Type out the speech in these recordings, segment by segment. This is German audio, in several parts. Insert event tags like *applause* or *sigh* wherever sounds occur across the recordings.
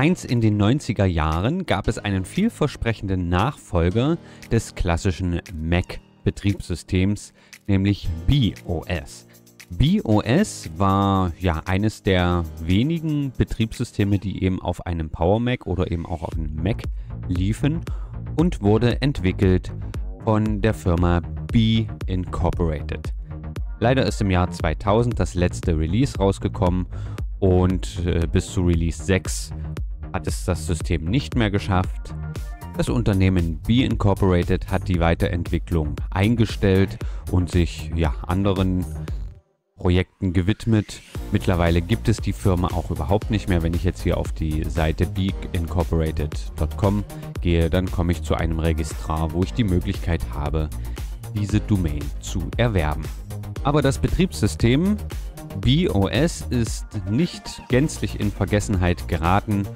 Eins in den 90er Jahren gab es einen vielversprechenden Nachfolger des klassischen Mac-Betriebssystems, nämlich BOS. BOS war ja eines der wenigen Betriebssysteme, die eben auf einem Power Mac oder eben auch auf einem Mac liefen und wurde entwickelt von der Firma B Incorporated. Leider ist im Jahr 2000 das letzte Release rausgekommen und äh, bis zu Release 6 hat es das System nicht mehr geschafft. Das Unternehmen B Incorporated hat die Weiterentwicklung eingestellt und sich ja, anderen Projekten gewidmet. Mittlerweile gibt es die Firma auch überhaupt nicht mehr. Wenn ich jetzt hier auf die Seite beakincorporated.com gehe, dann komme ich zu einem Registrar, wo ich die Möglichkeit habe, diese Domain zu erwerben. Aber das Betriebssystem BOS ist nicht gänzlich in Vergessenheit geraten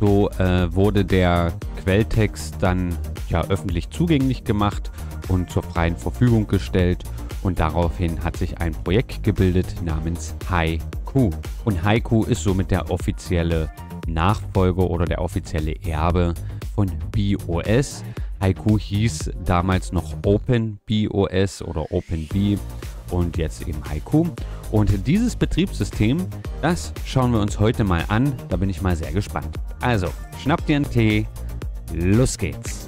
so äh, wurde der Quelltext dann ja öffentlich zugänglich gemacht und zur freien Verfügung gestellt und daraufhin hat sich ein Projekt gebildet namens Haiku. Und Haiku ist somit der offizielle Nachfolger oder der offizielle Erbe von BOS. Haiku hieß damals noch OpenBOS oder OpenB und jetzt eben Haiku. Und dieses Betriebssystem, das schauen wir uns heute mal an. Da bin ich mal sehr gespannt. Also, schnapp dir einen Tee, los geht's.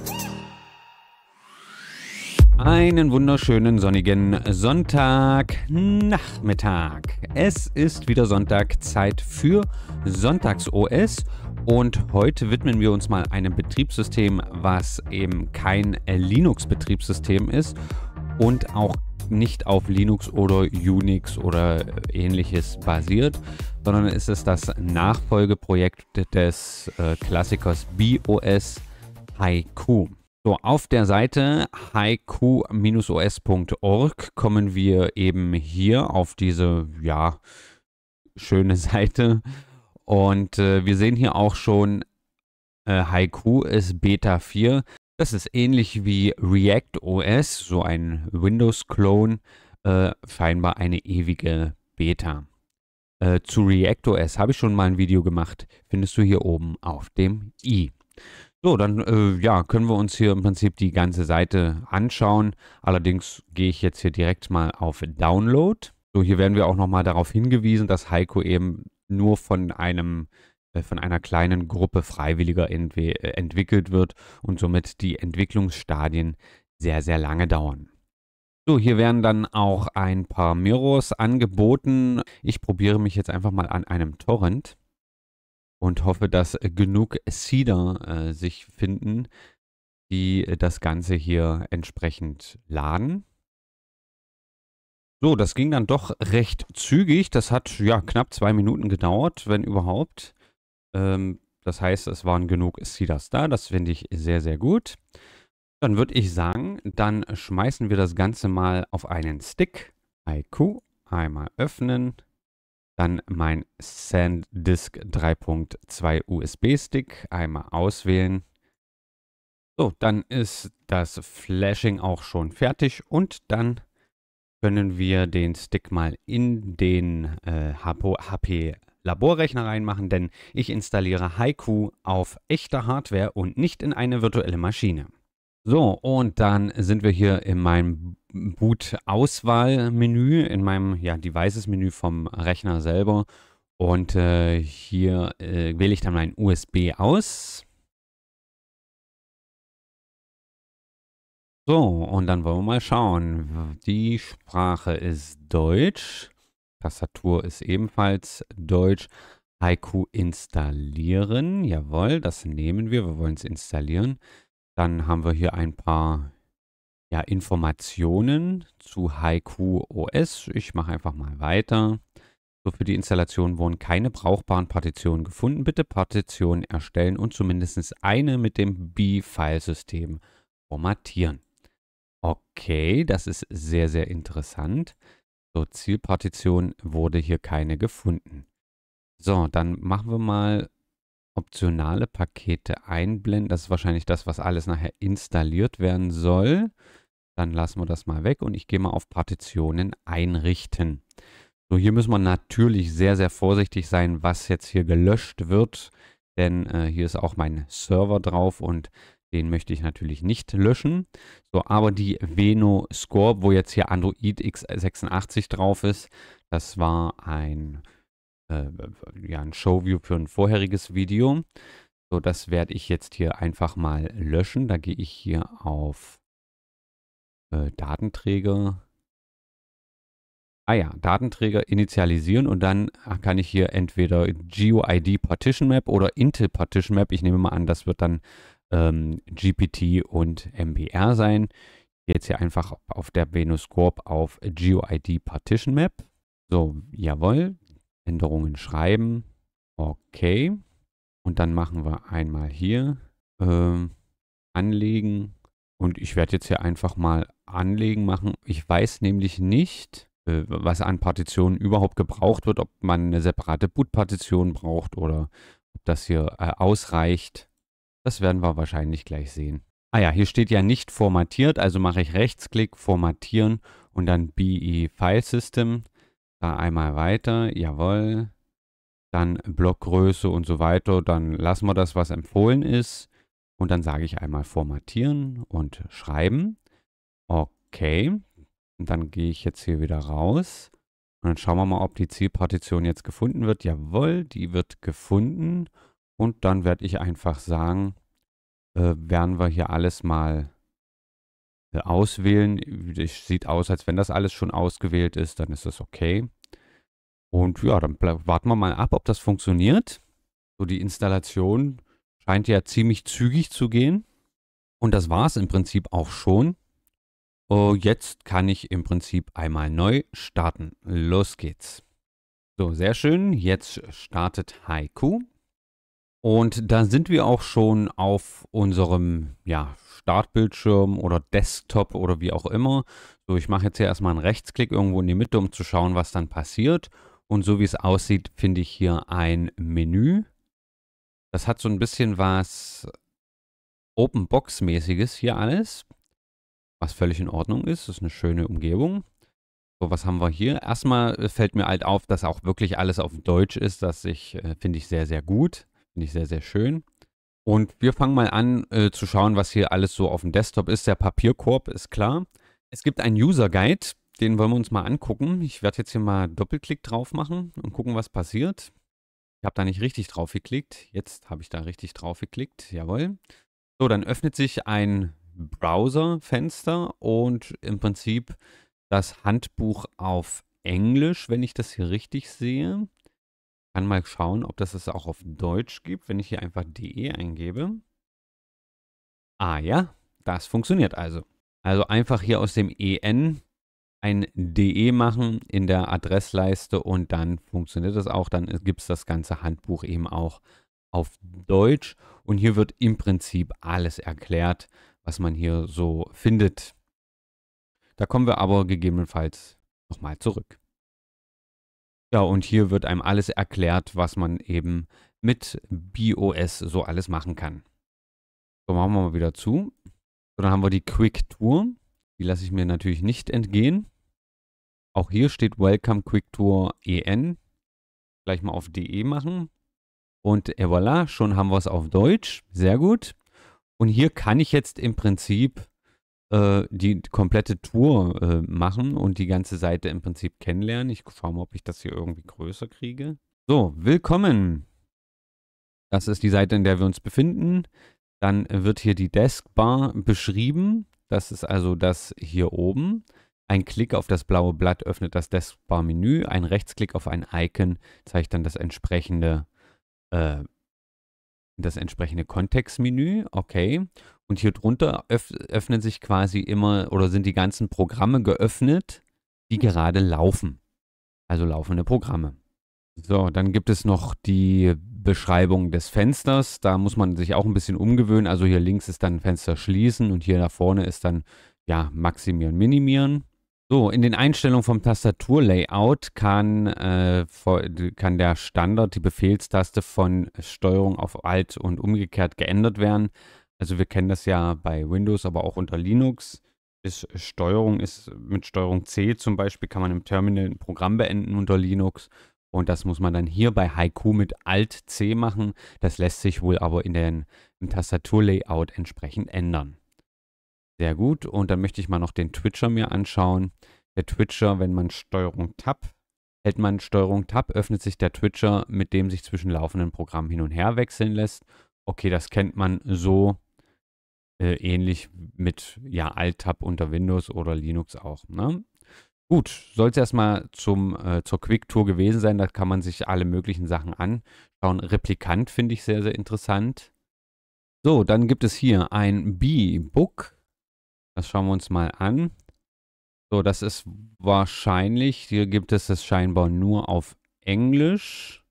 Einen wunderschönen sonnigen Sonntagnachmittag. Es ist wieder Sonntag, Zeit für Sonntags-OS und heute widmen wir uns mal einem Betriebssystem, was eben kein Linux-Betriebssystem ist und auch nicht auf Linux oder Unix oder ähnliches basiert, sondern es ist das Nachfolgeprojekt des äh, Klassikers BOS Haiku. So, auf der Seite haiku-os.org kommen wir eben hier auf diese, ja, schöne *laughs* Seite. Und äh, wir sehen hier auch schon, äh, Haiku ist Beta 4. Das ist ähnlich wie React OS, so ein Windows-Clone, äh, scheinbar eine ewige Beta. Äh, zu ReactOS habe ich schon mal ein Video gemacht. Findest du hier oben auf dem i. So, dann äh, ja, können wir uns hier im Prinzip die ganze Seite anschauen. Allerdings gehe ich jetzt hier direkt mal auf Download. So, hier werden wir auch nochmal darauf hingewiesen, dass Heiko eben nur von einem äh, von einer kleinen Gruppe Freiwilliger äh, entwickelt wird und somit die Entwicklungsstadien sehr, sehr lange dauern. So, hier werden dann auch ein paar Mirrors angeboten. Ich probiere mich jetzt einfach mal an einem Torrent und hoffe, dass genug Seeder äh, sich finden, die äh, das Ganze hier entsprechend laden. So, das ging dann doch recht zügig. Das hat ja knapp zwei Minuten gedauert, wenn überhaupt. Ähm, das heißt, es waren genug Cedars da. Das finde ich sehr, sehr gut. Dann würde ich sagen, dann schmeißen wir das Ganze mal auf einen Stick. IQ einmal öffnen. Dann mein SanDisk 3.2 USB-Stick einmal auswählen. So, dann ist das Flashing auch schon fertig und dann können wir den Stick mal in den äh, HP Laborrechner reinmachen, denn ich installiere Haiku auf echter Hardware und nicht in eine virtuelle Maschine. So, und dann sind wir hier in meinem Boot-Auswahl-Menü, in meinem ja, Devices-Menü vom Rechner selber. Und äh, hier äh, wähle ich dann mein USB aus. So, und dann wollen wir mal schauen. Die Sprache ist Deutsch. Tastatur ist ebenfalls Deutsch. Haiku installieren. Jawohl, das nehmen wir. Wir wollen es installieren. Dann haben wir hier ein paar ja, Informationen zu Haiku OS. Ich mache einfach mal weiter. So für die Installation wurden keine brauchbaren Partitionen gefunden. Bitte Partitionen erstellen und zumindest eine mit dem B-File-System formatieren. Okay, das ist sehr, sehr interessant. So, Zielpartition wurde hier keine gefunden. So, dann machen wir mal optionale Pakete einblenden. Das ist wahrscheinlich das, was alles nachher installiert werden soll. Dann lassen wir das mal weg und ich gehe mal auf Partitionen einrichten. So, hier müssen wir natürlich sehr, sehr vorsichtig sein, was jetzt hier gelöscht wird. Denn äh, hier ist auch mein Server drauf und den möchte ich natürlich nicht löschen. So, aber die Veno Score, wo jetzt hier Android x86 drauf ist, das war ein äh, ja, ein Showview für ein vorheriges Video. So, das werde ich jetzt hier einfach mal löschen. Da gehe ich hier auf äh, Datenträger. Ah ja, Datenträger initialisieren und dann kann ich hier entweder GeoID Partition Map oder Intel Partition Map. Ich nehme mal an, das wird dann ähm, GPT und MBR sein. Jetzt hier einfach auf der Venus Corp auf GeoID Partition Map. So, jawohl, Änderungen schreiben. Okay. Und dann machen wir einmal hier äh, anlegen. Und ich werde jetzt hier einfach mal anlegen machen. Ich weiß nämlich nicht, äh, was an Partitionen überhaupt gebraucht wird, ob man eine separate Boot-Partition braucht oder ob das hier äh, ausreicht. Das werden wir wahrscheinlich gleich sehen. Ah ja, hier steht ja nicht formatiert, also mache ich Rechtsklick, formatieren und dann BE File System. Da einmal weiter, jawohl. Dann Blockgröße und so weiter. Dann lassen wir das, was empfohlen ist. Und dann sage ich einmal formatieren und schreiben. Okay. Und dann gehe ich jetzt hier wieder raus. Und dann schauen wir mal, ob die Zielpartition jetzt gefunden wird. Jawohl, die wird gefunden. Und dann werde ich einfach sagen, äh, werden wir hier alles mal äh, auswählen. Das sieht aus, als wenn das alles schon ausgewählt ist, dann ist das okay. Und ja, dann warten wir mal ab, ob das funktioniert. So die Installation scheint ja ziemlich zügig zu gehen. Und das war es im Prinzip auch schon. Oh, jetzt kann ich im Prinzip einmal neu starten. Los geht's. So, sehr schön. Jetzt startet Haiku. Und da sind wir auch schon auf unserem ja, Startbildschirm oder Desktop oder wie auch immer. So, ich mache jetzt hier erstmal einen Rechtsklick irgendwo in die Mitte, um zu schauen, was dann passiert. Und so wie es aussieht, finde ich hier ein Menü. Das hat so ein bisschen was Open Box mäßiges hier alles, was völlig in Ordnung ist. Das ist eine schöne Umgebung. So, was haben wir hier? Erstmal äh, fällt mir halt auf, dass auch wirklich alles auf Deutsch ist. Das ich, äh, finde ich sehr, sehr gut. Finde ich sehr, sehr schön. Und wir fangen mal an äh, zu schauen, was hier alles so auf dem Desktop ist. Der Papierkorb ist klar. Es gibt einen User Guide, den wollen wir uns mal angucken. Ich werde jetzt hier mal Doppelklick drauf machen und gucken, was passiert. Ich habe da nicht richtig drauf geklickt. Jetzt habe ich da richtig drauf geklickt. Jawohl. So, dann öffnet sich ein Browserfenster und im Prinzip das Handbuch auf Englisch, wenn ich das hier richtig sehe kann mal schauen, ob das es auch auf Deutsch gibt, wenn ich hier einfach de eingebe. Ah ja, das funktioniert also. Also einfach hier aus dem en ein de machen in der Adressleiste und dann funktioniert das auch. Dann gibt es das ganze Handbuch eben auch auf Deutsch. Und hier wird im Prinzip alles erklärt, was man hier so findet. Da kommen wir aber gegebenenfalls nochmal zurück. Ja, und hier wird einem alles erklärt, was man eben mit BOS so alles machen kann. So, machen wir mal wieder zu. So, dann haben wir die Quick Tour. Die lasse ich mir natürlich nicht entgehen. Auch hier steht Welcome Quick Tour EN. Gleich mal auf DE machen. Und voilà, schon haben wir es auf Deutsch. Sehr gut. Und hier kann ich jetzt im Prinzip äh, die komplette Tour äh, machen und die ganze Seite im Prinzip kennenlernen. Ich schaue mal, ob ich das hier irgendwie größer kriege. So, willkommen. Das ist die Seite, in der wir uns befinden. Dann wird hier die Deskbar beschrieben. Das ist also das hier oben. Ein Klick auf das blaue Blatt öffnet das Deskbar-Menü. Ein Rechtsklick auf ein Icon zeigt dann das entsprechende, äh, das entsprechende Kontextmenü. Okay. Und hier drunter öff öffnen sich quasi immer oder sind die ganzen Programme geöffnet, die hm. gerade laufen. Also laufende Programme. So, dann gibt es noch die Beschreibung des Fensters. Da muss man sich auch ein bisschen umgewöhnen. Also hier links ist dann Fenster schließen und hier da vorne ist dann ja maximieren, minimieren. So, in den Einstellungen vom Tastaturlayout kann, äh, kann der Standard, die Befehlstaste von Steuerung auf Alt und umgekehrt geändert werden. Also wir kennen das ja bei Windows, aber auch unter Linux. Ist äh, Steuerung ist äh, mit Steuerung C zum Beispiel kann man im Terminal ein Programm beenden unter Linux. Und das muss man dann hier bei Haiku mit Alt C machen. Das lässt sich wohl aber in den im Tastaturlayout entsprechend ändern. Sehr gut. Und dann möchte ich mal noch den Twitcher mir anschauen. Der Twitcher, wenn man Steuerung Tab hält man Steuerung Tab, öffnet sich der Twitcher, mit dem sich zwischen laufenden Programmen hin und her wechseln lässt. Okay, das kennt man so äh, ähnlich mit ja, Alt-Tab unter Windows oder Linux auch. Ne? Gut, soll es erstmal zum, äh, zur Quick-Tour gewesen sein. Da kann man sich alle möglichen Sachen anschauen. Replikant finde ich sehr, sehr interessant. So, dann gibt es hier ein B-Book. Das schauen wir uns mal an. So, das ist wahrscheinlich, hier gibt es das scheinbar nur auf Englisch.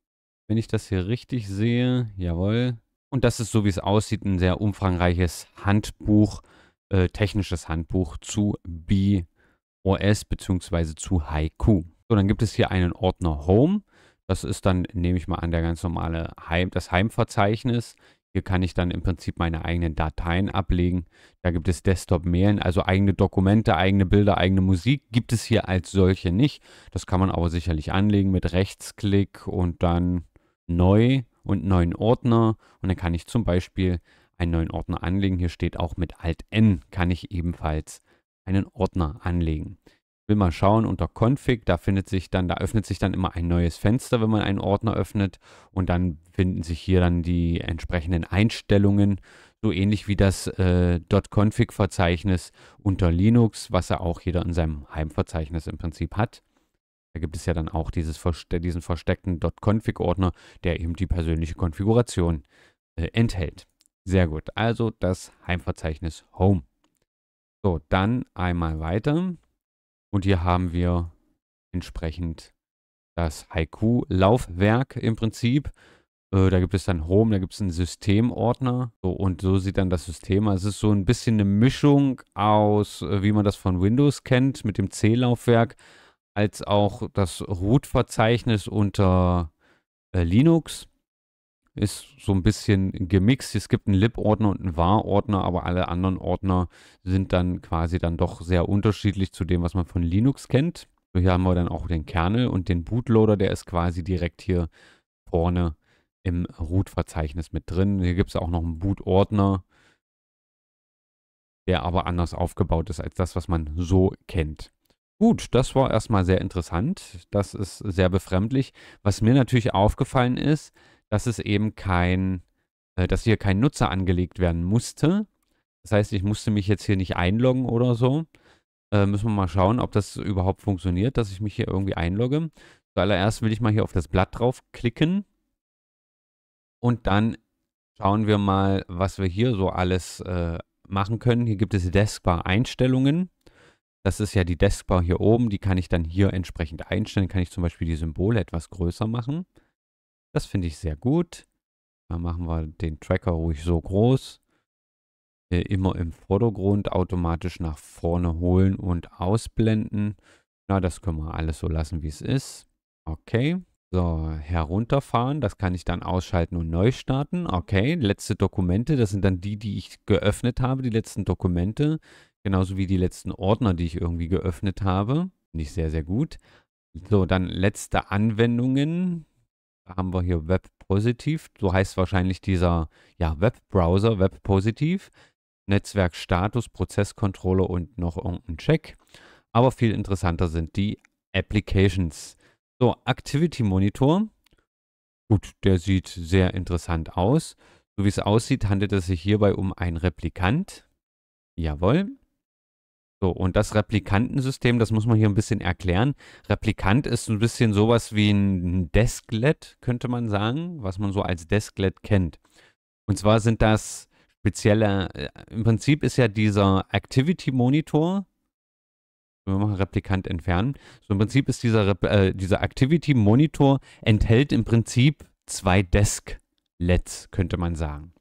Wenn ich das hier richtig sehe, jawohl, und das ist, so wie es aussieht, ein sehr umfangreiches Handbuch, äh, technisches Handbuch zu BOS bzw. zu Haiku. So, dann gibt es hier einen Ordner Home. Das ist dann, nehme ich mal an, der ganz normale Heim, das Heimverzeichnis. Hier kann ich dann im Prinzip meine eigenen Dateien ablegen. Da gibt es Desktop-Mailen, also eigene Dokumente, eigene Bilder, eigene Musik. Gibt es hier als solche nicht. Das kann man aber sicherlich anlegen mit Rechtsklick und dann neu und neuen Ordner. Und dann kann ich zum Beispiel einen neuen Ordner anlegen. Hier steht auch mit Alt N kann ich ebenfalls einen Ordner anlegen. Ich will mal schauen unter Config, da findet sich dann, da öffnet sich dann immer ein neues Fenster, wenn man einen Ordner öffnet und dann finden sich hier dann die entsprechenden Einstellungen, so ähnlich wie das äh, .config Verzeichnis unter Linux, was ja auch jeder in seinem Heimverzeichnis im Prinzip hat. Da gibt es ja dann auch dieses, diesen versteckten .config-Ordner, der eben die persönliche Konfiguration äh, enthält. Sehr gut, also das Heimverzeichnis Home. So, dann einmal weiter. Und hier haben wir entsprechend das Haiku-Laufwerk im Prinzip. Äh, da gibt es dann Home, da gibt es einen Systemordner. So, und so sieht dann das System aus. Es ist so ein bisschen eine Mischung aus, äh, wie man das von Windows kennt, mit dem C-Laufwerk, als auch das Root-Verzeichnis unter äh, Linux ist so ein bisschen gemixt. Es gibt einen lib-Ordner und einen var-Ordner, aber alle anderen Ordner sind dann quasi dann doch sehr unterschiedlich zu dem, was man von Linux kennt. hier haben wir dann auch den Kernel und den Bootloader, der ist quasi direkt hier vorne im Root-Verzeichnis mit drin. Hier gibt es auch noch einen Boot-Ordner, der aber anders aufgebaut ist als das, was man so kennt. Gut, das war erstmal sehr interessant. Das ist sehr befremdlich. Was mir natürlich aufgefallen ist, dass es eben kein, äh, dass hier kein Nutzer angelegt werden musste. Das heißt, ich musste mich jetzt hier nicht einloggen oder so. Äh, müssen wir mal schauen, ob das überhaupt funktioniert, dass ich mich hier irgendwie einlogge. Zuallererst will ich mal hier auf das Blatt draufklicken. Und dann schauen wir mal, was wir hier so alles äh, machen können. Hier gibt es Deskbar-Einstellungen. Das ist ja die Deskbar hier oben, die kann ich dann hier entsprechend einstellen. Kann ich zum Beispiel die Symbole etwas größer machen. Das finde ich sehr gut. Dann machen wir den Tracker ruhig so groß. immer im Vordergrund automatisch nach vorne holen und ausblenden. Na, das können wir alles so lassen, wie es ist. Okay. So, herunterfahren, das kann ich dann ausschalten und neu starten. Okay, letzte Dokumente, das sind dann die, die ich geöffnet habe, die letzten Dokumente. Genauso wie die letzten Ordner, die ich irgendwie geöffnet habe. Finde ich sehr, sehr gut. So, dann letzte Anwendungen. Da haben wir hier Web Positiv. So heißt wahrscheinlich dieser ja, Webbrowser Web Positiv. Netzwerk Status, Prozesskontrolle und noch irgendein Check. Aber viel interessanter sind die Applications. So, Activity Monitor. Gut, der sieht sehr interessant aus. So wie es aussieht, handelt es sich hierbei um einen Replikant. Jawohl. So, und das Replikantensystem, das muss man hier ein bisschen erklären. Replikant ist ein bisschen sowas wie ein Desklet, könnte man sagen, was man so als Desklet kennt. Und zwar sind das spezielle, äh, im Prinzip ist ja dieser Activity Monitor, wir machen Replikant entfernen, so im Prinzip ist dieser, äh, dieser Activity Monitor enthält im Prinzip zwei Desklets, könnte man sagen.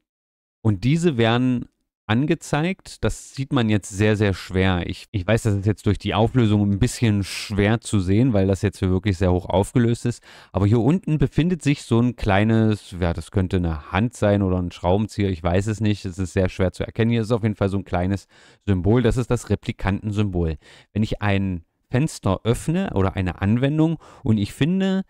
Und diese werden angezeigt. Das sieht man jetzt sehr, sehr schwer. Ich, ich weiß, das ist jetzt durch die Auflösung ein bisschen schwer zu sehen, weil das jetzt wirklich sehr hoch aufgelöst ist. Aber hier unten befindet sich so ein kleines, ja, das könnte eine Hand sein oder ein Schraubenzieher, ich weiß es nicht. Es ist sehr schwer zu erkennen. Hier ist auf jeden Fall so ein kleines Symbol. Das ist das Replikantensymbol. Wenn ich ein Fenster öffne oder eine Anwendung und ich finde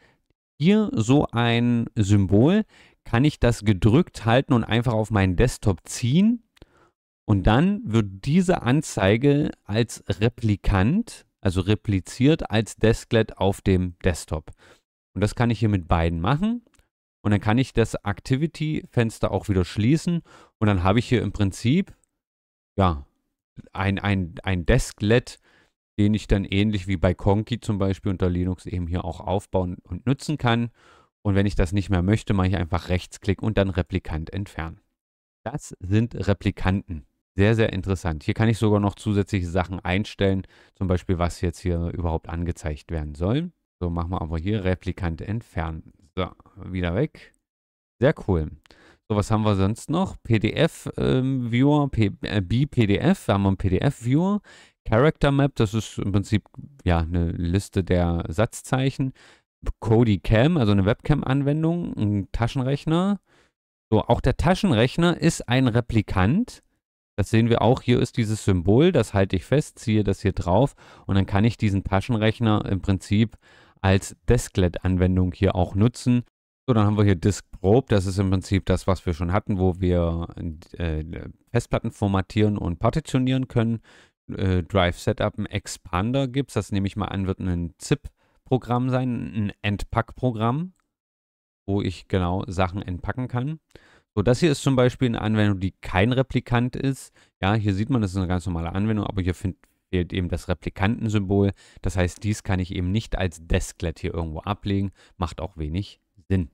hier so ein Symbol, kann ich das gedrückt halten und einfach auf meinen Desktop ziehen und dann wird diese Anzeige als Replikant, also repliziert als Desklet auf dem Desktop. Und das kann ich hier mit beiden machen. Und dann kann ich das Activity-Fenster auch wieder schließen. Und dann habe ich hier im Prinzip, ja, ein, ein, ein Desklet, den ich dann ähnlich wie bei Konki zum Beispiel unter Linux eben hier auch aufbauen und nutzen kann. Und wenn ich das nicht mehr möchte, mache ich einfach Rechtsklick und dann Replikant entfernen. Das sind Replikanten. Sehr, sehr interessant. Hier kann ich sogar noch zusätzliche Sachen einstellen, zum Beispiel was jetzt hier überhaupt angezeigt werden soll. So, machen wir einfach hier Replikant entfernen. So, wieder weg. Sehr cool. So, was haben wir sonst noch? PDF-Viewer, ähm, äh, B-PDF, da haben wir einen PDF-Viewer. Character Map, das ist im Prinzip ja eine Liste der Satzzeichen. Kodi Cam, also eine Webcam-Anwendung, ein Taschenrechner. So, auch der Taschenrechner ist ein Replikant. Das sehen wir auch, hier ist dieses Symbol, das halte ich fest, ziehe das hier drauf und dann kann ich diesen Taschenrechner im Prinzip als Desklet-Anwendung hier auch nutzen. So, dann haben wir hier Disk Probe, das ist im Prinzip das, was wir schon hatten, wo wir äh, Festplatten formatieren und partitionieren können. Äh, Drive Setup, ein Expander gibt es, das nehme ich mal an, wird ein ZIP-Programm sein, ein Entpack-Programm, wo ich genau Sachen entpacken kann. So, das hier ist zum Beispiel eine Anwendung, die kein Replikant ist. Ja, hier sieht man, das ist eine ganz normale Anwendung, aber hier find, fehlt eben das Replikantensymbol. Das heißt, dies kann ich eben nicht als Desklet hier irgendwo ablegen. Macht auch wenig Sinn.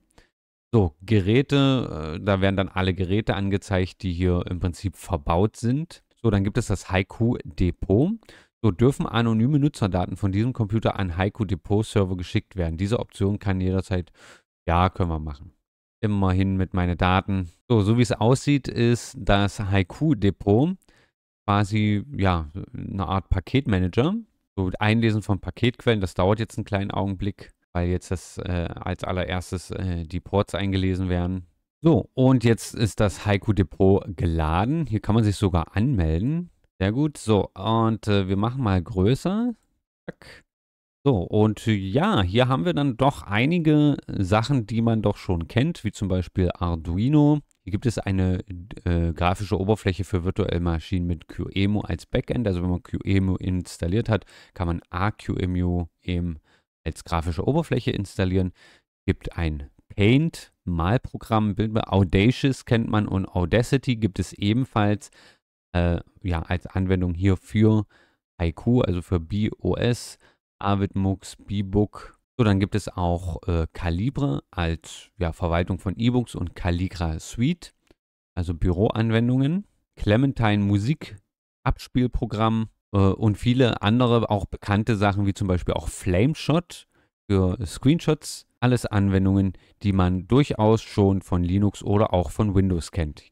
So, Geräte, äh, da werden dann alle Geräte angezeigt, die hier im Prinzip verbaut sind. So, dann gibt es das Haiku-Depot. So dürfen anonyme Nutzerdaten von diesem Computer an Haiku Depot Server geschickt werden. Diese Option kann jederzeit, ja, können wir machen. Immerhin mit meinen Daten. So, so wie es aussieht, ist das Haiku-Depot quasi, ja, eine Art Paketmanager. So Einlesen von Paketquellen, das dauert jetzt einen kleinen Augenblick, weil jetzt das äh, als allererstes äh, die Ports eingelesen werden. So, und jetzt ist das Haiku-Depot geladen. Hier kann man sich sogar anmelden. Sehr gut. So, und äh, wir machen mal größer. Zack. So, und ja, hier haben wir dann doch einige Sachen, die man doch schon kennt, wie zum Beispiel Arduino. Hier gibt es eine äh, grafische Oberfläche für virtuelle Maschinen mit QEMU als Backend. Also wenn man QEMU installiert hat, kann man AQEMU eben als grafische Oberfläche installieren. Es Gibt ein Paint, Malprogramm, Audacious kennt man und Audacity gibt es ebenfalls äh, ja, als Anwendung hier für IQ, also für BOS. Mux, B-Book. So, dann gibt es auch äh, Calibre als ja, Verwaltung von E-Books und Caligra Suite, also Büroanwendungen. Clementine Musik, Abspielprogramm äh, und viele andere auch bekannte Sachen, wie zum Beispiel auch Flameshot für Screenshots. Alles Anwendungen, die man durchaus schon von Linux oder auch von Windows kennt.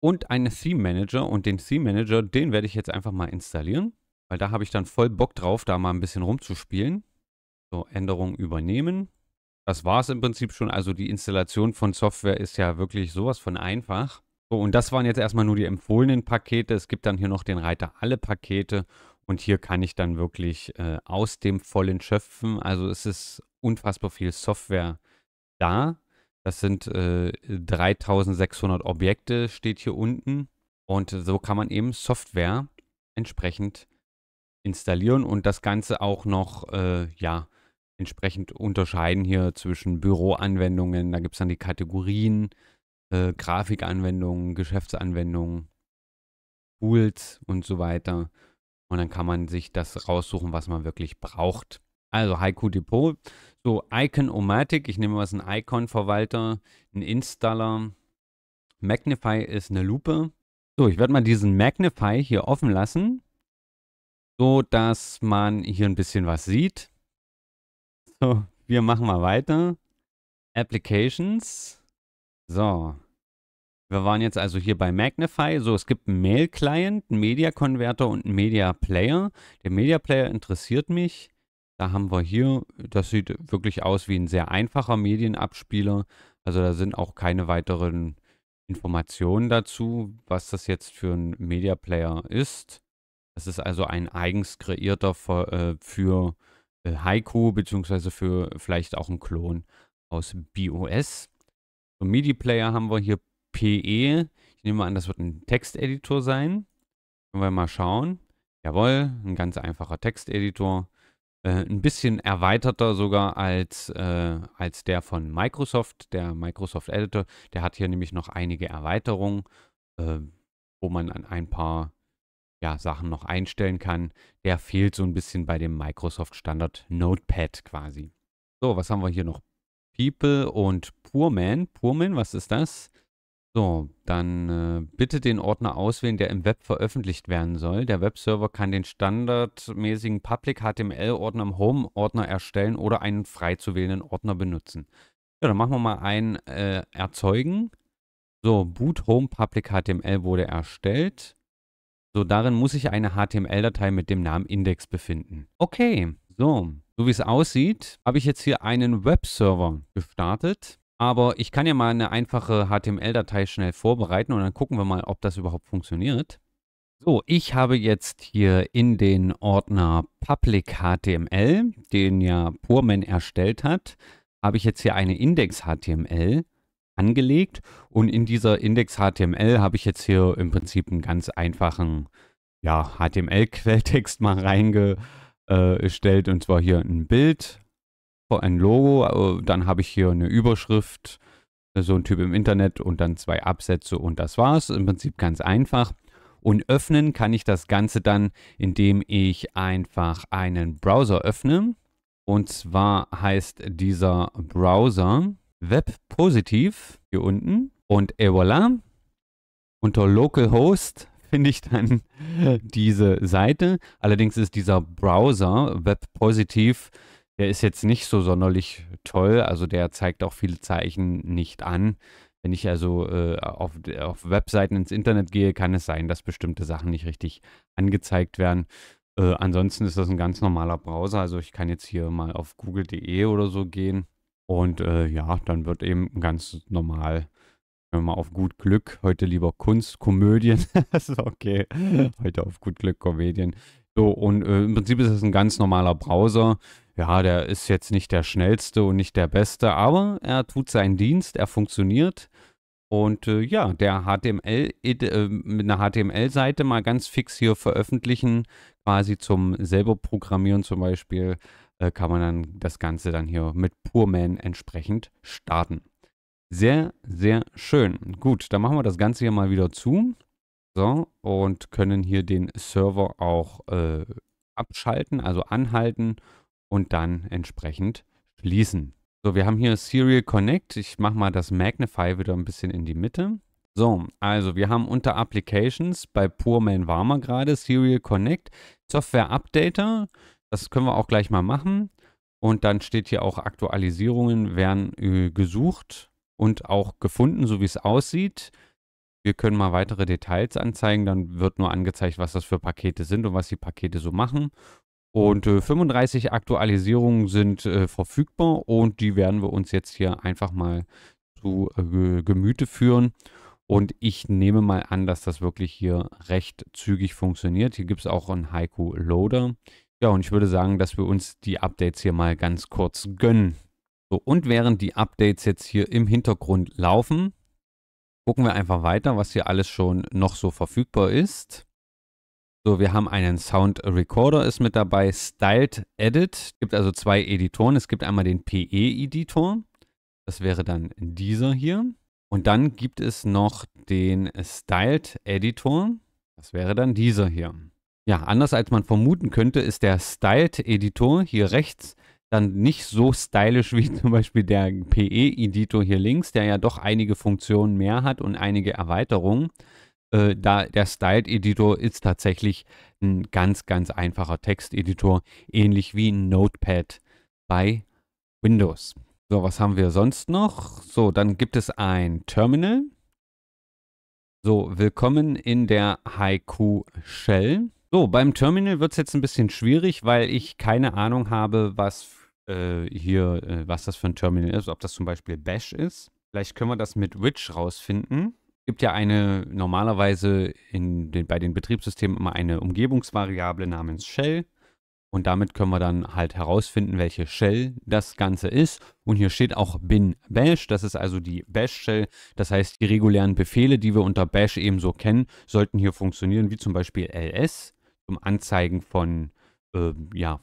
Und einen Theme Manager und den Theme Manager, den werde ich jetzt einfach mal installieren. Weil da habe ich dann voll Bock drauf, da mal ein bisschen rumzuspielen. So, Änderungen übernehmen. Das war es im Prinzip schon. Also die Installation von Software ist ja wirklich sowas von einfach. So, und das waren jetzt erstmal nur die empfohlenen Pakete. Es gibt dann hier noch den Reiter Alle Pakete. Und hier kann ich dann wirklich äh, aus dem Vollen schöpfen. Also es ist unfassbar viel Software da. Das sind äh, 3600 Objekte, steht hier unten. Und so kann man eben Software entsprechend installieren und das Ganze auch noch äh, ja, entsprechend unterscheiden hier zwischen Büroanwendungen. Da gibt es dann die Kategorien, äh, Grafikanwendungen, Geschäftsanwendungen, Tools und so weiter. Und dann kann man sich das raussuchen, was man wirklich braucht. Also Haiku Depot, so Icon-O-Matic, ich nehme was ein Icon-Verwalter, ein Installer. Magnify ist eine Lupe. So, ich werde mal diesen Magnify hier offen lassen so dass man hier ein bisschen was sieht. So, wir machen mal weiter. Applications. So. Wir waren jetzt also hier bei Magnify. So, es gibt einen Mail-Client, einen Media-Converter und einen Media-Player. Der Media-Player interessiert mich. Da haben wir hier, das sieht wirklich aus wie ein sehr einfacher Medienabspieler. Also da sind auch keine weiteren Informationen dazu, was das jetzt für ein Media Player ist. Das ist also ein eigens kreierter für, äh, für äh, Haiku, beziehungsweise für vielleicht auch ein Klon aus BOS. Für MIDI-Player haben wir hier PE. Ich nehme an, das wird ein Texteditor sein. Können wir mal schauen. Jawohl, ein ganz einfacher Texteditor. Äh, ein bisschen erweiterter sogar als, äh, als der von Microsoft. Der Microsoft Editor, der hat hier nämlich noch einige Erweiterungen, äh, wo man an ein paar ja, Sachen noch einstellen kann. Der fehlt so ein bisschen bei dem Microsoft Standard Notepad quasi. So, was haben wir hier noch? People und Purman. Purman, was ist das? So, dann äh, bitte den Ordner auswählen, der im Web veröffentlicht werden soll. Der Webserver kann den standardmäßigen Public HTML-Ordner im Home-Ordner erstellen oder einen frei zu wählenden Ordner benutzen. Ja, dann machen wir mal ein äh, Erzeugen. So, Boot Home Public HTML wurde erstellt. So, darin muss ich eine HTML-Datei mit dem Namen Index befinden. Okay, so. So wie es aussieht, habe ich jetzt hier einen Webserver gestartet. Aber ich kann ja mal eine einfache HTML-Datei schnell vorbereiten und dann gucken wir mal, ob das überhaupt funktioniert. So, ich habe jetzt hier in den Ordner Public HTML, den ja Purman erstellt hat, habe ich jetzt hier eine Index-HTML angelegt. Und in dieser Index.html habe ich jetzt hier im Prinzip einen ganz einfachen ja, HTML-Quelltext *laughs* mal reingestellt. Und zwar hier ein Bild, ein Logo, dann habe ich hier eine Überschrift, so ein Typ im Internet und dann zwei Absätze und das war's. Im Prinzip ganz einfach. Und öffnen kann ich das Ganze dann, indem ich einfach einen Browser öffne. Und zwar heißt dieser Browser webpositiv hier unten und et voilà. Unter localhost *laughs* finde ich dann *laughs* diese Seite. Allerdings ist dieser Browser webpositiv, der ist jetzt nicht so sonderlich toll. Also der zeigt auch viele Zeichen nicht an. Wenn ich also äh, auf, auf Webseiten ins Internet gehe, kann es sein, dass bestimmte Sachen nicht richtig angezeigt werden. Äh, ansonsten ist das ein ganz normaler Browser. Also ich kann jetzt hier mal auf google.de oder so gehen. Und äh, ja, dann wird eben ganz normal, wenn wir mal auf gut Glück, heute lieber Kunst, Komödien. *laughs* das ist okay. Heute auf gut Glück Komödien. So, und äh, im Prinzip ist es ein ganz normaler Browser. Ja, der ist jetzt nicht der schnellste und nicht der beste, aber er tut seinen Dienst, er funktioniert. Und äh, ja, der HTML, äh, mit einer HTML-Seite mal ganz fix hier veröffentlichen, quasi zum selber Programmieren zum Beispiel äh, kann man dann das Ganze dann hier mit Purman entsprechend starten. Sehr, sehr schön. Gut, dann machen wir das Ganze hier mal wieder zu. So, und können hier den Server auch äh, abschalten, also anhalten und dann entsprechend schließen. So, wir haben hier Serial Connect. Ich mache mal das Magnify wieder ein bisschen in die Mitte. So, also wir haben unter Applications bei Purman Warmer gerade Serial Connect, Software Updater, das können wir auch gleich mal machen. Und dann steht hier auch Aktualisierungen werden äh, gesucht und auch gefunden, so wie es aussieht. Wir können mal weitere Details anzeigen. Dann wird nur angezeigt, was das für Pakete sind und was die Pakete so machen. Und äh, 35 Aktualisierungen sind äh, verfügbar und die werden wir uns jetzt hier einfach mal zu äh, Gemüte führen. Und ich nehme mal an, dass das wirklich hier recht zügig funktioniert. Hier gibt es auch einen Haiku Loader. Ja, und ich würde sagen, dass wir uns die Updates hier mal ganz kurz gönnen. So, und während die Updates jetzt hier im Hintergrund laufen, gucken wir einfach weiter, was hier alles schon noch so verfügbar ist. So, wir haben einen Sound Recorder ist mit dabei, Styled Edit. Es gibt also zwei Editoren. Es gibt einmal den PE-Editor. Das wäre dann dieser hier. Und dann gibt es noch den Styled Editor. Das wäre dann dieser hier. Ja, anders als man vermuten könnte, ist der Styled Editor hier rechts dann nicht so stylisch wie *laughs* zum Beispiel der PE-Editor hier links, der ja doch einige Funktionen mehr hat und einige Erweiterungen. Äh, da der Styled Editor ist tatsächlich ein ganz, ganz einfacher Texteditor, ähnlich wie ein Notepad bei Windows. So, was haben wir sonst noch? So, dann gibt es ein Terminal. So, willkommen in der Haiku Shell. So, beim Terminal wird es jetzt ein bisschen schwierig, weil ich keine Ahnung habe, was äh, hier, äh, was das für ein Terminal ist, ob das zum Beispiel Bash ist. Vielleicht können wir das mit Witch rausfinden. Es gibt ja eine normalerweise in den, bei den Betriebssystemen immer eine Umgebungsvariable namens Shell. Und damit können wir dann halt herausfinden, welche Shell das Ganze ist. Und hier steht auch bin bash, das ist also die Bash-Shell. Das heißt, die regulären Befehle, die wir unter Bash eben so kennen, sollten hier funktionieren, wie zum Beispiel ls zum Anzeigen von, äh, ja,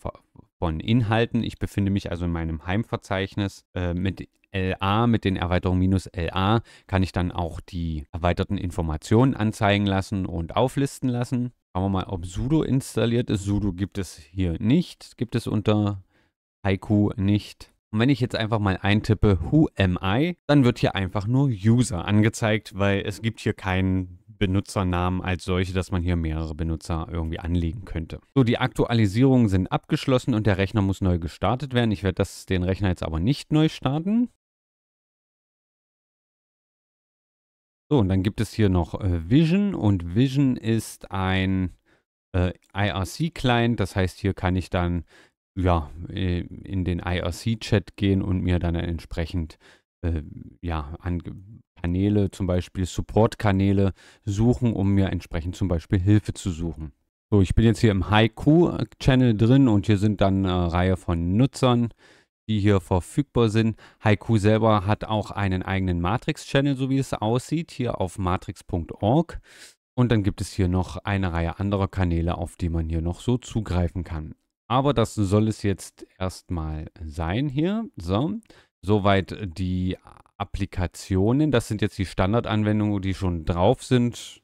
von Inhalten. Ich befinde mich also in meinem Heimverzeichnis. Äh, mit LA, mit den Erweiterungen minus LA, kann ich dann auch die erweiterten Informationen anzeigen lassen und auflisten lassen. Schauen wir mal, ob Sudo installiert ist. Sudo gibt es hier nicht. Gibt es unter Haiku nicht. Und wenn ich jetzt einfach mal eintippe, who am I, dann wird hier einfach nur User angezeigt, weil es gibt hier keinen Benutzernamen als solche, dass man hier mehrere Benutzer irgendwie anlegen könnte. So, die Aktualisierungen sind abgeschlossen und der Rechner muss neu gestartet werden. Ich werde das, den Rechner jetzt aber nicht neu starten. So, und dann gibt es hier noch äh, Vision und Vision ist ein äh, IRC-Client. Das heißt, hier kann ich dann ja, äh, in den IRC-Chat gehen und mir dann entsprechend äh, ja, Kanäle, zum Beispiel Support-Kanäle suchen, um mir entsprechend zum Beispiel Hilfe zu suchen. So, ich bin jetzt hier im Haiku-Channel drin und hier sind dann eine Reihe von Nutzern, die hier verfügbar sind. Haiku selber hat auch einen eigenen Matrix-Channel, so wie es aussieht, hier auf matrix.org. Und dann gibt es hier noch eine Reihe anderer Kanäle, auf die man hier noch so zugreifen kann. Aber das soll es jetzt erstmal sein hier. So, Soweit die Applikationen. Das sind jetzt die Standardanwendungen, die schon drauf sind.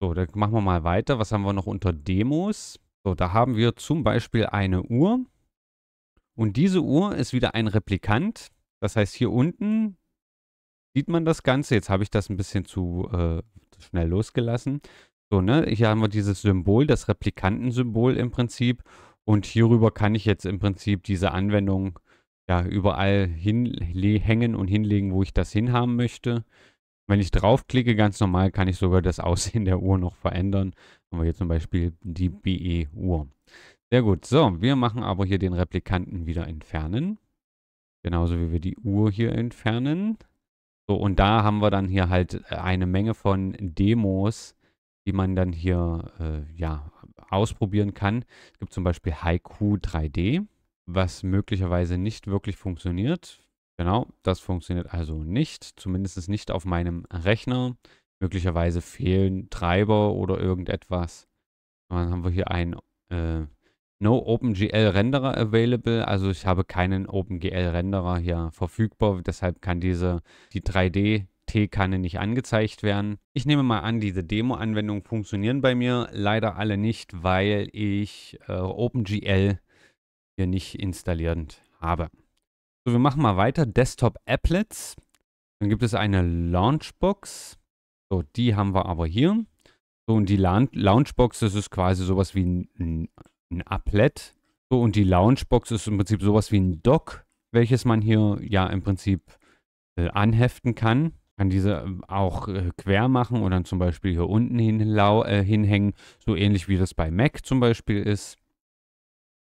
So, dann machen wir mal weiter. Was haben wir noch unter Demos? So, da haben wir zum Beispiel eine Uhr. Und diese Uhr ist wieder ein Replikant. Das heißt, hier unten sieht man das Ganze. Jetzt habe ich das ein bisschen zu äh, schnell losgelassen. So, ne? Hier haben wir dieses Symbol, das Replikantensymbol im Prinzip. Und hierüber kann ich jetzt im Prinzip diese Anwendung ja, überall hinhängen und hinlegen, wo ich das hinhaben möchte. Wenn ich draufklicke, ganz normal, kann ich sogar das Aussehen *laughs* der Uhr noch verändern. Haben wir hier zum Beispiel die BE-Uhr. Sehr gut. So, wir machen aber hier den Replikanten wieder entfernen. Genauso wie wir die Uhr hier entfernen. So, und da haben wir dann hier halt äh, eine Menge von Demos, die man dann hier, äh, ja, ausprobieren kann. Es gibt zum Beispiel Haiku 3D was möglicherweise nicht wirklich funktioniert. Genau, das funktioniert also nicht, zumindest nicht auf meinem Rechner. Möglicherweise fehlen Treiber oder irgendetwas. dann haben wir hier ein äh, No OpenGL Renderer available. Also ich habe keinen OpenGL Renderer hier verfügbar. Deshalb kann diese, die 3D T-Kanne nicht angezeigt werden. Ich nehme mal an, diese Demo-Anwendungen funktionieren bei mir leider alle nicht, weil ich äh, OpenGL hier nicht installiert habe. So, wir machen mal weiter. Desktop Applets. Dann gibt es eine Launchbox. So, die haben wir aber hier. So, und die Launchbox, das ist quasi sowas wie ein, ein Applet. So, und die Launchbox ist im Prinzip sowas wie ein Dock, welches man hier ja im Prinzip äh, anheften kann. Kann diese äh, auch äh, quer machen und dann zum Beispiel hier unten hin, äh, hinhängen, so ähnlich wie das bei Mac zum Beispiel ist.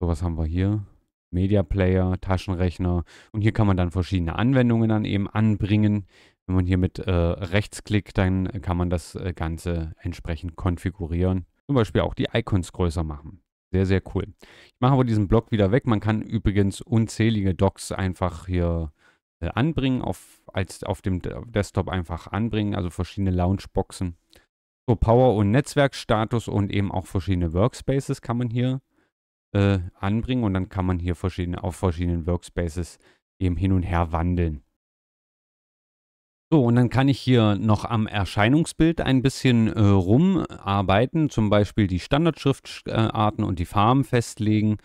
So, was haben wir hier? Media Player, Taschenrechner. Und hier kann man dann verschiedene Anwendungen dann eben anbringen. Wenn man hier mit äh, rechts klickt, dann kann man das äh, Ganze entsprechend konfigurieren. Zum Beispiel auch die Icons größer machen. Sehr, sehr cool. Ich mache aber diesen Block wieder weg. Man kann übrigens unzählige Docs einfach hier äh, anbringen, auf, als auf dem Desktop einfach anbringen, also verschiedene Launchboxen. So, Power- und Netzwerkstatus und eben auch verschiedene Workspaces kann man hier äh, anbringen und dann kann man hier verschiedene, auf verschiedenen Workspaces eben hin und her wandeln. So, und dann kann ich hier noch am Erscheinungsbild ein bisschen äh, rumarbeiten, zum Beispiel die Standardschriftarten und die Farben festlegen,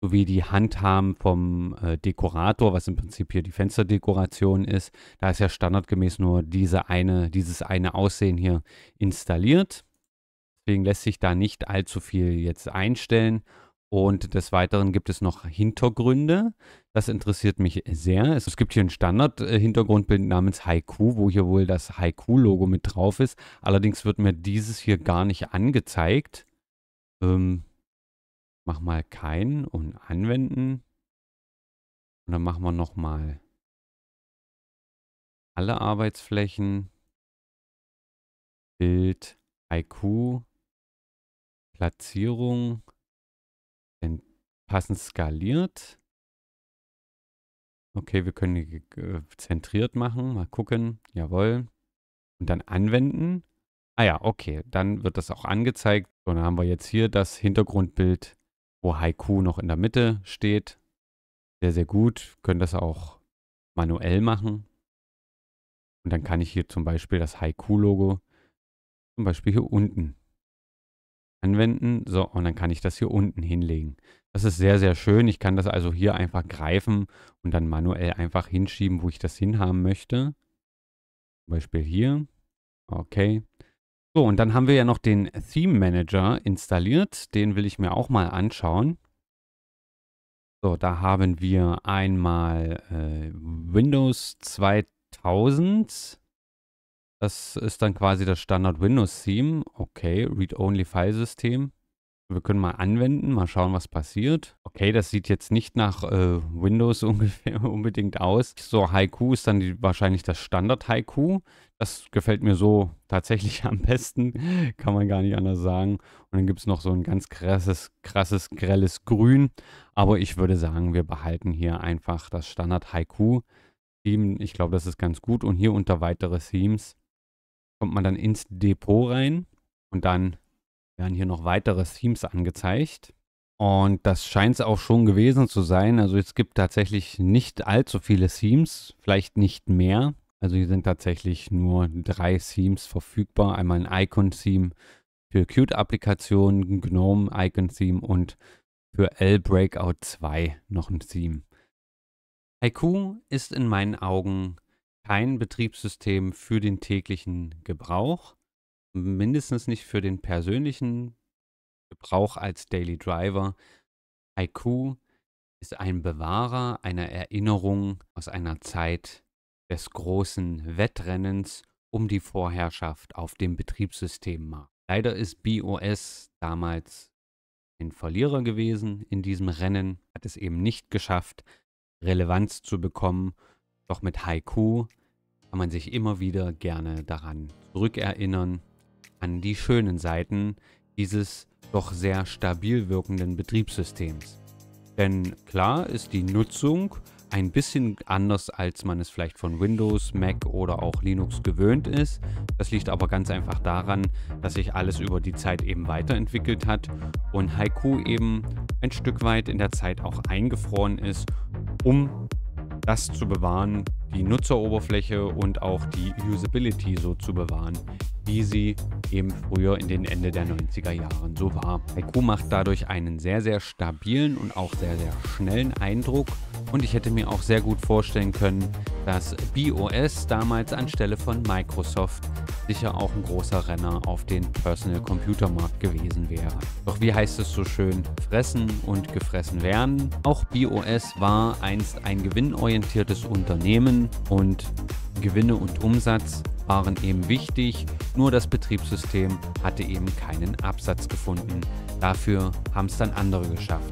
sowie die Handhaben vom äh, Dekorator, was im Prinzip hier die Fensterdekoration ist. Da ist ja standardgemäß nur diese eine, dieses eine Aussehen hier installiert. Deswegen lässt sich da nicht allzu viel jetzt einstellen. Und des Weiteren gibt es noch Hintergründe. Das interessiert mich sehr. Es gibt hier ein Standard-Hintergrundbild namens Haiku, wo hier wohl das Haiku-Logo mit drauf ist. Allerdings wird mir dieses hier gar nicht angezeigt. Ähm, mach mal kein und anwenden. Und dann machen wir nochmal alle Arbeitsflächen, Bild, Haiku, Platzierung. Denn passend skaliert. Okay, wir können die zentriert machen. Mal gucken. Jawohl. Und dann anwenden. Ah ja, okay. Dann wird das auch angezeigt. Und dann haben wir jetzt hier das Hintergrundbild, wo Haiku noch in der Mitte steht. Sehr, sehr gut. Wir können das auch manuell machen. Und dann kann ich hier zum Beispiel das Haiku-Logo zum Beispiel hier unten anwenden. So, und dann kann ich das hier unten hinlegen. Das ist sehr, sehr schön. Ich kann das also hier einfach greifen und dann manuell einfach hinschieben, wo ich das hinhaben möchte. Zum Beispiel hier. Okay. So, und dann haben wir ja noch den Theme Manager installiert. Den will ich mir auch mal anschauen. So, da haben wir einmal äh, Windows 2000. Das ist dann quasi das Standard Windows Theme. Okay, Read-Only File System. Wir können mal anwenden, mal schauen, was passiert. Okay, das sieht jetzt nicht nach äh, Windows *laughs* ungefähr unbedingt aus. So, Haiku ist dann die, wahrscheinlich das Standard-Haiku. Das gefällt mir so tatsächlich *laughs* am besten, kann man gar nicht anders sagen. Und dann gibt es noch so ein ganz krasses, krasses, grelles Grün. Aber ich würde sagen, wir behalten hier einfach das Standard-Haiku. Ich glaube, das ist ganz gut. Und hier unter weitere Themes kommt man dann ins Depot rein und dann werden hier noch weitere Themes angezeigt. Und das scheint es auch schon gewesen zu sein. Also es gibt tatsächlich nicht allzu viele Themes, vielleicht nicht mehr. Also hier sind tatsächlich nur drei Themes verfügbar. Einmal ein Icon-Theme für Qt-Applikationen, GNOME-Icon-Theme und für L-Breakout 2 noch ein Theme. Haiku ist in meinen Augen kein Betriebssystem für den täglichen Gebrauch, mindestens nicht für den persönlichen Gebrauch als Daily Driver. Haiku ist ein Bewahrer einer Erinnerung aus einer Zeit des großen Wettrennens um die Vorherrschaft auf dem Betriebssystemmarkt. Leider ist BOS damals ein Verlierer gewesen in diesem Rennen, hat es eben nicht geschafft, Relevanz zu bekommen. Doch mit Haiku kann man sich immer wieder gerne daran zurückerinnern, an die schönen Seiten dieses doch sehr stabil wirkenden Betriebssystems. Denn klar ist die Nutzung ein bisschen anders, als man es vielleicht von Windows, Mac oder auch Linux gewöhnt ist. Das liegt aber ganz einfach daran, dass sich alles über die Zeit eben weiterentwickelt hat und Haiku eben ein Stück weit in der Zeit auch eingefroren ist, um das zu bewahren, die Nutzeroberfläche und auch die Usability so zu bewahren, wie sie eben früher in den Ende der 90er Jahren so war. Haiku macht dadurch einen sehr, sehr stabilen und auch sehr, sehr schnellen Eindruck und ich hätte mir auch sehr gut vorstellen können, dass BOS damals anstelle von Microsoft sicher auch ein großer Renner auf den Personal Computer Markt gewesen wäre. Doch wie heißt es so schön, fressen und gefressen werden? Auch BOS war einst ein gewinnorientiertes Unternehmen und Gewinne und Umsatz waren eben wichtig, nur das Betriebssystem hatte eben keinen Absatz gefunden. Dafür haben es dann andere geschafft.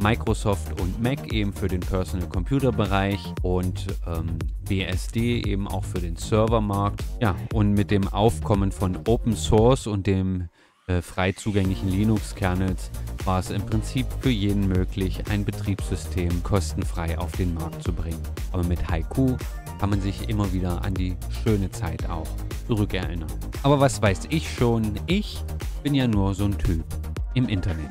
Microsoft und Mac eben für den Personal Computer Bereich und ähm, BSD eben auch für den Servermarkt. Ja, und mit dem Aufkommen von Open Source und dem äh, frei zugänglichen Linux-Kernels war es im Prinzip für jeden möglich, ein Betriebssystem kostenfrei auf den Markt zu bringen. Aber mit Haiku kann man sich immer wieder an die schöne Zeit auch zurückerinnern. Aber was weiß ich schon, ich bin ja nur so ein Typ im Internet.